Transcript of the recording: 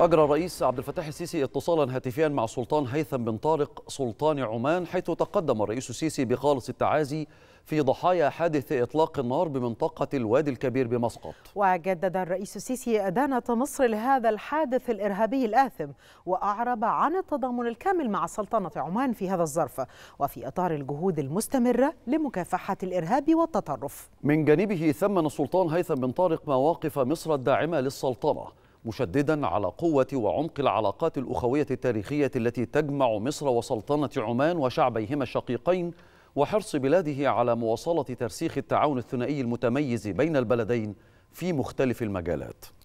أجرى الرئيس عبد الفتاح السيسي اتصالا هاتفيا مع سلطان هيثم بن طارق سلطان عمان حيث تقدم الرئيس السيسي بخالص التعازي في ضحايا حادث إطلاق النار بمنطقة الوادي الكبير بمسقط وجدد الرئيس السيسي أدانة مصر لهذا الحادث الإرهابي الآثم وأعرب عن التضامن الكامل مع سلطنة عمان في هذا الظرف وفي إطار الجهود المستمرة لمكافحة الإرهاب والتطرف من جانبه ثمن السلطان هيثم بن طارق مواقف مصر الداعمة للسلطنة مشددا على قوة وعمق العلاقات الأخوية التاريخية التي تجمع مصر وسلطنة عمان وشعبيهما الشقيقين وحرص بلاده على مواصلة ترسيخ التعاون الثنائي المتميز بين البلدين في مختلف المجالات